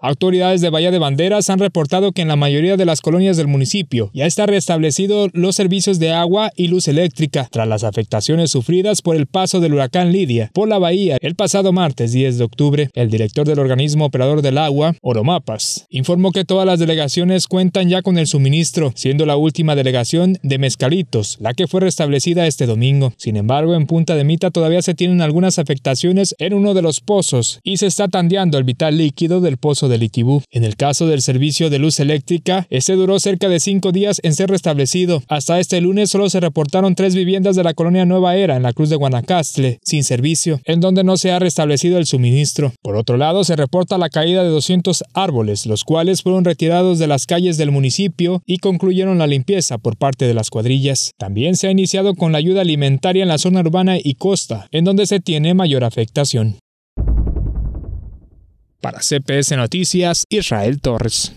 Autoridades de Bahía de Banderas han reportado que en la mayoría de las colonias del municipio ya está restablecido los servicios de agua y luz eléctrica tras las afectaciones sufridas por el paso del huracán Lidia por la bahía el pasado martes 10 de octubre. El director del organismo operador del agua, Oromapas, informó que todas las delegaciones cuentan ya con el suministro, siendo la última delegación de Mezcalitos la que fue restablecida este domingo. Sin embargo, en Punta de Mita todavía se tienen algunas afectaciones en uno de los pozos y se está tandeando el vital líquido del pozo del En el caso del servicio de luz eléctrica, este duró cerca de cinco días en ser restablecido. Hasta este lunes solo se reportaron tres viviendas de la colonia Nueva Era en la Cruz de Guanacaste, sin servicio, en donde no se ha restablecido el suministro. Por otro lado, se reporta la caída de 200 árboles, los cuales fueron retirados de las calles del municipio y concluyeron la limpieza por parte de las cuadrillas. También se ha iniciado con la ayuda alimentaria en la zona urbana y costa, en donde se tiene mayor afectación. Para CPS Noticias, Israel Torres.